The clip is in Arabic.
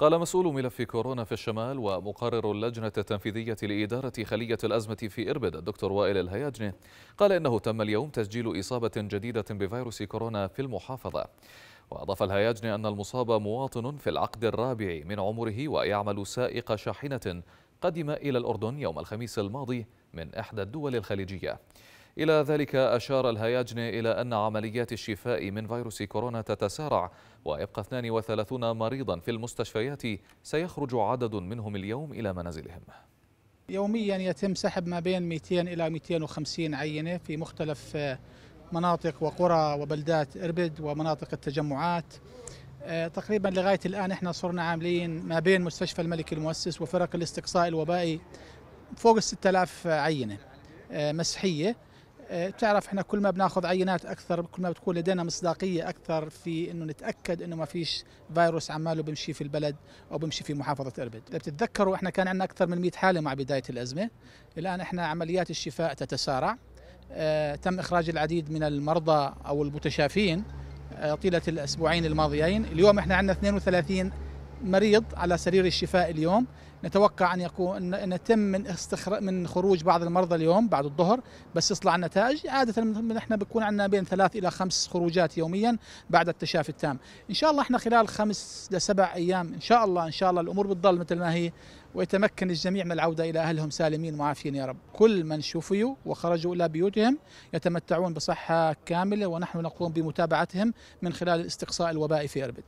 قال مسؤول ملف كورونا في الشمال ومقرر اللجنة التنفيذية لإدارة خلية الأزمة في إربد الدكتور وائل الهياجني قال إنه تم اليوم تسجيل إصابة جديدة بفيروس كورونا في المحافظة وأضاف الهياجني أن المصاب مواطن في العقد الرابع من عمره ويعمل سائق شاحنة قدم إلى الأردن يوم الخميس الماضي من إحدى الدول الخليجية إلى ذلك أشار الهياجني إلى أن عمليات الشفاء من فيروس كورونا تتسارع ويبقى 32 مريضا في المستشفيات سيخرج عدد منهم اليوم إلى منازلهم يوميا يتم سحب ما بين 200 إلى 250 عينة في مختلف آه، مناطق وقرى وبلدات إربد ومناطق التجمعات آه، تقريبا لغاية الآن احنا صرنا عاملين ما بين مستشفى الملك المؤسس وفرق الاستقصاء الوبائي فوق ال 6000 عينة آه، مسحية آه، تعرف احنا كل ما بناخذ عينات اكثر كل ما بتكون لدينا مصداقيه اكثر في انه نتاكد انه ما فيش فيروس عماله بمشي في البلد او بمشي في محافظه اربد، اذا بتتذكروا احنا كان عندنا اكثر من 100 حاله مع بدايه الازمه، الان احنا عمليات الشفاء تتسارع اه تم اخراج العديد من المرضى او المتشافين اه طيله الاسبوعين الماضيين، اليوم احنا عندنا 32 مريض على سرير الشفاء اليوم نتوقع ان يكون ان يتم من استخراج من خروج بعض المرضى اليوم بعد الظهر بس يطلع النتائج عاده نحن بكون عندنا بين ثلاث الى خمس خروجات يوميا بعد التشافي التام ان شاء الله احنا خلال خمس لسبع ايام ان شاء الله ان شاء الله الامور بتضل مثل ما هي ويتمكن الجميع من العوده الى اهلهم سالمين وعافيين يا رب كل من شفيوا وخرجوا الى بيوتهم يتمتعون بصحه كامله ونحن نقوم بمتابعتهم من خلال الاستقصاء الوبائي في اربد